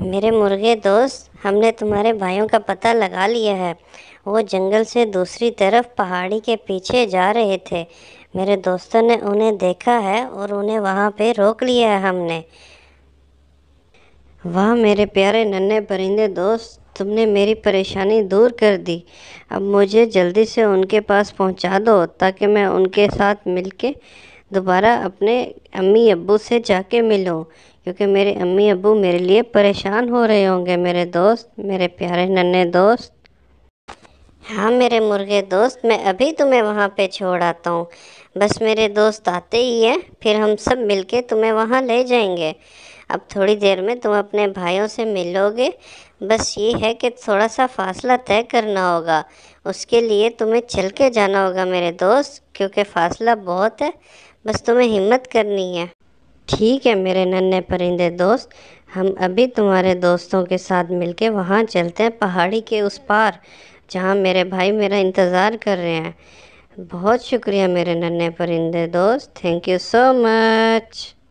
मेरे मुर्गे दोस्त हमने तुम्हारे भाइयों का पता लगा लिया है वो जंगल से दूसरी तरफ पहाड़ी के पीछे जा रहे थे मेरे दोस्तों ने उन्हें देखा है और उन्हें वहाँ पे रोक लिया है हमने वाह मेरे प्यारे नन्हे परिंदे दोस्त तुमने मेरी परेशानी दूर कर दी अब मुझे जल्दी से उनके पास पहुँचा दो ताकि मैं उनके साथ मिलके दोबारा अपने अम्मी अबू से जाके मिलो क्योंकि मेरे अम्मी अबू मेरे लिए परेशान हो रहे होंगे मेरे दोस्त मेरे प्यारे नन्हे दोस्त हाँ मेरे मुर्गे दोस्त मैं अभी तुम्हें वहाँ पे छोड़ आता हूँ बस मेरे दोस्त आते ही हैं फिर हम सब मिलके तुम्हें वहाँ ले जाएंगे अब थोड़ी देर में तुम अपने भाइयों से मिलोगे बस ये है कि थोड़ा सा फासला तय करना होगा उसके लिए तुम्हें चल के जाना होगा मेरे दोस्त क्योंकि फासला बहुत है बस तुम्हें हिम्मत करनी है ठीक है मेरे नन्हे परिंदे दोस्त हम अभी तुम्हारे दोस्तों के साथ मिलके वहाँ चलते हैं पहाड़ी के उस पार जहाँ मेरे भाई मेरा इंतज़ार कर रहे हैं बहुत शुक्रिया मेरे नन्हे परिंदे दोस्त थैंक यू सो मच